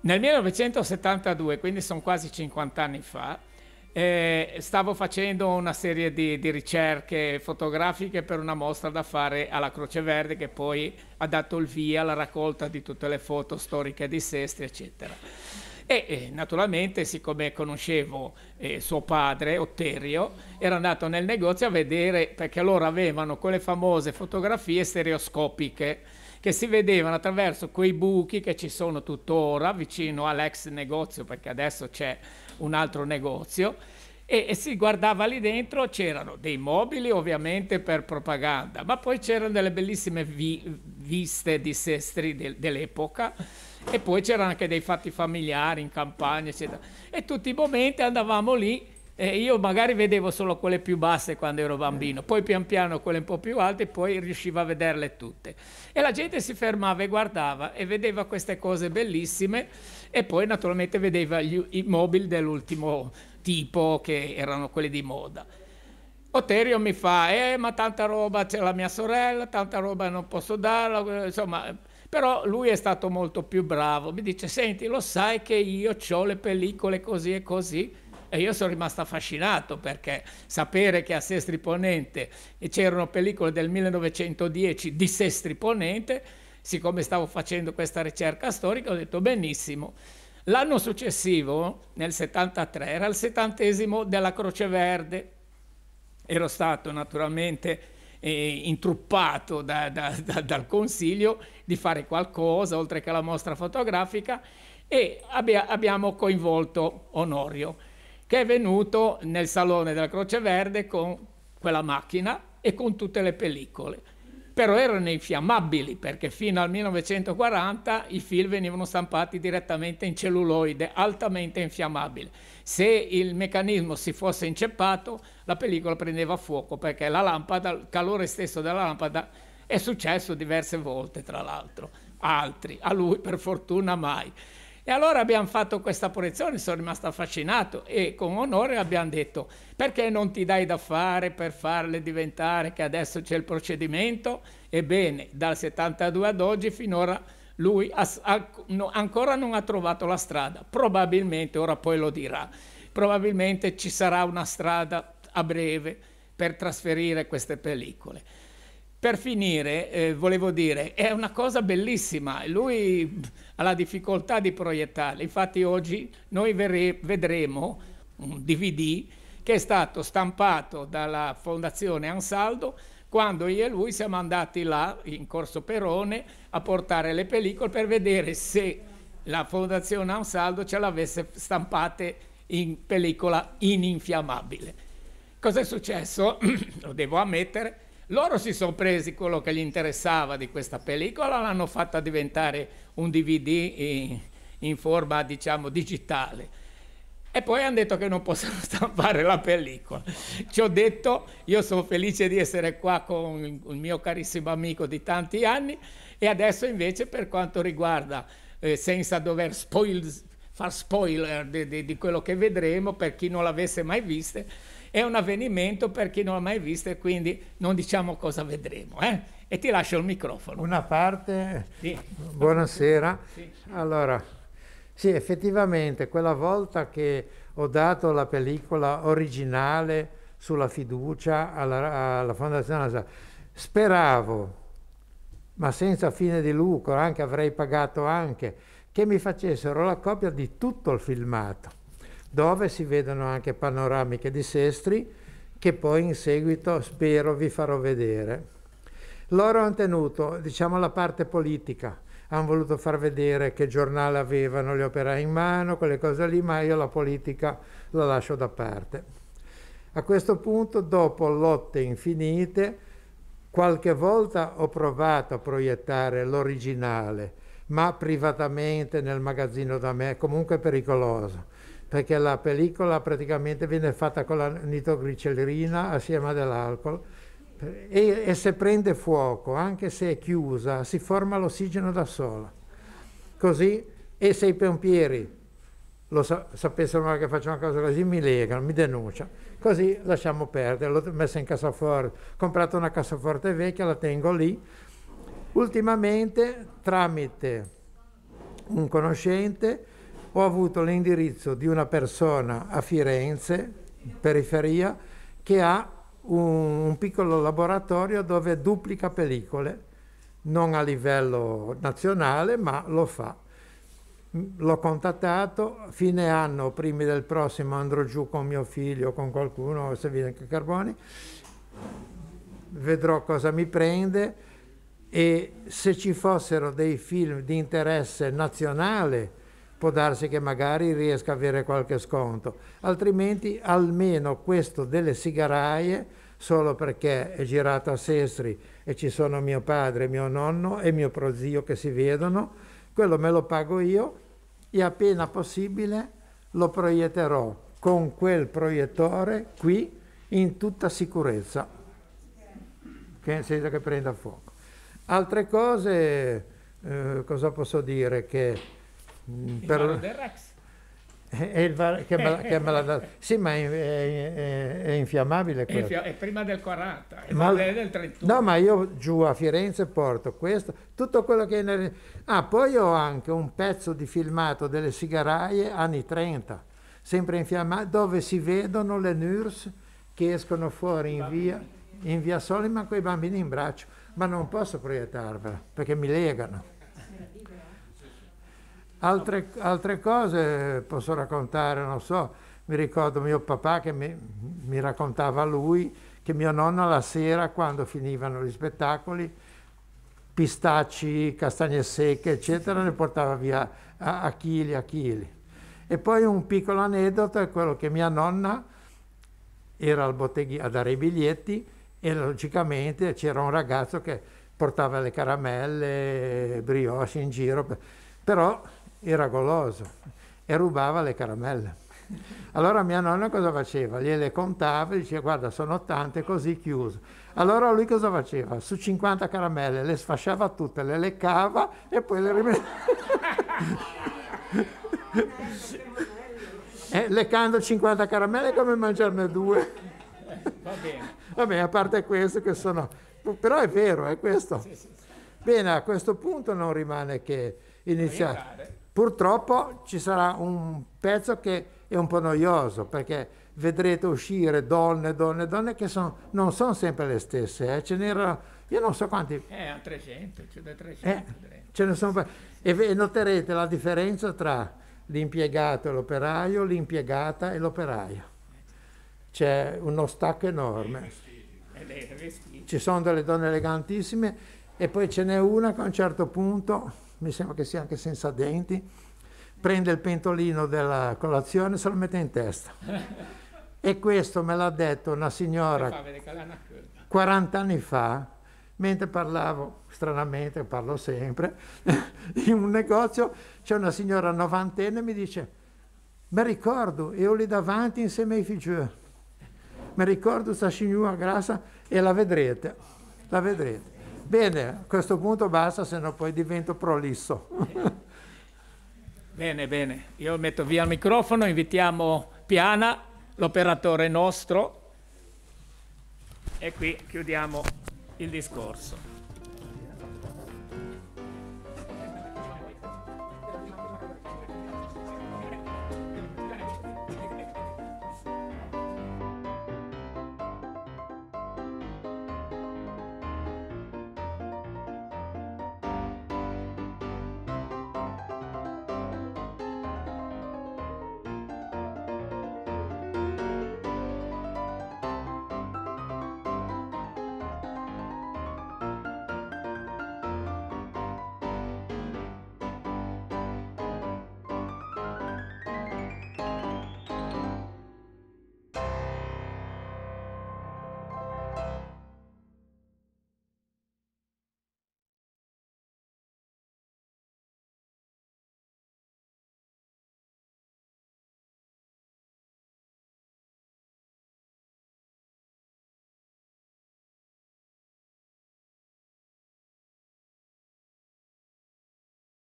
Nel 1972, quindi sono quasi 50 anni fa, eh, stavo facendo una serie di, di, ricerche fotografiche per una mostra da fare alla Croce Verde che poi ha dato il via alla raccolta di tutte le foto storiche di Sestri, eccetera. E eh, naturalmente, siccome conoscevo eh, suo padre, Otterio, era andato nel negozio a vedere, perché loro avevano quelle famose fotografie stereoscopiche che si vedevano attraverso quei buchi che ci sono tuttora vicino all'ex negozio, perché adesso c'è un altro negozio, e, e si guardava lì dentro, c'erano dei mobili ovviamente per propaganda, ma poi c'erano delle bellissime vi, viste di sestri de, dell'epoca e poi c'erano anche dei fatti familiari in campagna, eccetera. E tutti i momenti andavamo lì e io magari vedevo solo quelle più basse quando ero bambino, poi pian piano quelle un po' più alte, poi riuscivo a vederle tutte. E la gente si fermava e guardava e vedeva queste cose bellissime e poi naturalmente vedeva i mobili dell'ultimo tipo che erano quelli di moda. Oterio mi fa, eh ma tanta roba c'è la mia sorella, tanta roba non posso darla, insomma, però lui è stato molto più bravo, mi dice, senti, lo sai che io ho le pellicole così e così? e io sono rimasto affascinato perché sapere che a Sestri Ponente c'erano pellicole del 1910 di Sestri Ponente, siccome stavo facendo questa ricerca storica ho detto benissimo. L'anno successivo, nel 73, era il settantesimo della Croce Verde. Ero stato naturalmente eh, intruppato da, da, da, dal Consiglio di fare qualcosa oltre che la mostra fotografica e abbia, abbiamo coinvolto Onorio che è venuto nel salone della Croce Verde con quella macchina e con tutte le pellicole. Però erano infiammabili perché fino al 1940 i film venivano stampati direttamente in celluloide, altamente infiammabile. Se il meccanismo si fosse inceppato, la pellicola prendeva fuoco perché la lampada, il calore stesso della lampada è successo diverse volte, tra l'altro, altri, a lui per fortuna mai. E allora abbiamo fatto questa proiezione, sono rimasto affascinato e con onore abbiamo detto perché non ti dai da fare per farle diventare che adesso c'è il procedimento? Ebbene, dal 72 ad oggi finora lui ha, ha, no, ancora non ha trovato la strada, probabilmente, ora poi lo dirà, probabilmente ci sarà una strada a breve per trasferire queste pellicole. Per finire, eh, volevo dire, è una cosa bellissima, lui ha la difficoltà di proiettare. infatti oggi noi verre- vedremo un DVD che è stato stampato dalla Fondazione Ansaldo quando io e lui siamo andati là in Corso Perone a portare le pellicole per vedere se la Fondazione Ansaldo ce l'avesse stampate in pellicola ininfiammabile. Cos'è successo? Lo devo ammettere loro si sono presi quello che gli interessava di questa pellicola, l'hanno fatta diventare un DVD in, in forma diciamo digitale e poi hanno detto che non possono stampare la pellicola. Ci ho detto, io sono felice di essere qua con il mio carissimo amico di tanti anni e adesso invece per quanto riguarda, eh, senza dover spoil, far spoiler di, di, di quello che vedremo, per chi non l'avesse mai vista, è un avvenimento per chi non l'ha mai visto e quindi non diciamo cosa vedremo. Eh? E ti lascio il microfono. Una parte, sì. buonasera. Sì. Allora, sì, effettivamente quella volta che ho dato la pellicola originale sulla fiducia alla, alla Fondazione NASA, speravo, ma senza fine di lucro, anche avrei pagato anche, che mi facessero la copia di tutto il filmato dove si vedono anche panoramiche di sestri che poi in seguito spero vi farò vedere. Loro hanno tenuto, diciamo, la parte politica, hanno voluto far vedere che giornale avevano gli operai in mano, quelle cose lì, ma io la politica la lascio da parte. A questo punto, dopo lotte infinite, qualche volta ho provato a proiettare l'originale, ma privatamente nel magazzino da me, comunque pericoloso perché la pellicola praticamente viene fatta con la nitroglicerina assieme all'alcol e, e, se prende fuoco, anche se è chiusa, si forma l'ossigeno da sola. Così, e se i pompieri lo sa sapessero che faccio una cosa così, mi legano, mi denunciano. Così lasciamo perdere, l'ho messa in cassaforte, ho comprato una cassaforte vecchia, la tengo lì. Ultimamente, tramite un conoscente, ho avuto l'indirizzo di una persona a Firenze, periferia, che ha un, un piccolo laboratorio dove duplica pellicole, non a livello nazionale, ma lo fa. L'ho contattato, fine anno, primi del prossimo andrò giù con mio figlio, con qualcuno, se viene anche Carboni, vedrò cosa mi prende e se ci fossero dei film di interesse nazionale può darsi che magari riesca a avere qualche sconto, altrimenti almeno questo delle sigaraie solo perché è girato a Sestri e ci sono mio padre, mio nonno e mio prozio che si vedono, quello me lo pago io e appena possibile lo proietterò con quel proiettore qui in tutta sicurezza, che senza che prenda fuoco. Altre cose, eh, cosa posso dire? Che Mm, il per... varo del Rex. È il varo che me, che me l'ha dato. Sì, ma è, è, è infiammabile quello. È, infia è, prima del 40, è ma, del 31. No, ma io giù a Firenze porto questo, tutto quello che... Nel... Ah, poi ho anche un pezzo di filmato delle sigaraie anni 30, sempre infiammabile dove si vedono le nurse che escono fuori in via, in via Soliman con i bambini in braccio. Ma non posso proiettarvela, perché mi legano. Altre, altre, cose posso raccontare, non so, mi ricordo mio papà che mi, mi raccontava lui che mio nonno la sera quando finivano gli spettacoli pistacci, castagne secche, eccetera, ne portava via a, a chili, a chili. E poi un piccolo aneddoto è quello che mia nonna era al botteghino a dare i biglietti e logicamente c'era un ragazzo che portava le caramelle, brioche in giro, però era goloso e rubava le caramelle. Allora mia nonna cosa faceva? Gliele contava e diceva guarda sono tante così chiuso. Allora lui cosa faceva? Su 50 caramelle le sfasciava tutte, le leccava e poi le rimetteva. eh, leccando 50 caramelle è come mangiarne due. Va bene. Vabbè, a parte questo che sono... Però è vero, è questo. Bene, a questo punto non rimane che iniziare. Purtroppo ci sarà un pezzo che è un po' noioso perché vedrete uscire donne, donne, donne che son, non sono sempre le stesse, eh. ce n'erano, io non so quanti... Eh, 300, c'è da 300. Eh, ce ne sono... E, e noterete la differenza tra l'impiegato e l'operaio, l'impiegata e l'operaio. C'è uno stacco enorme. Eh, ci sono delle donne elegantissime e poi ce n'è una che a un certo punto mi sembra che sia anche senza denti, prende il pentolino della colazione e se lo mette in testa. e questo me l'ha detto una signora 40 anni fa, mentre parlavo, stranamente parlo sempre, in un negozio c'è una signora novantenne e mi dice, mi ricordo, io lì davanti insieme ai figli, mi ricordo questa signora grassa e la vedrete, la vedrete. Bene, a questo punto basta, se no poi divento prolisso. bene, bene. Io metto via il microfono, invitiamo Piana, l'operatore nostro, e qui chiudiamo il discorso.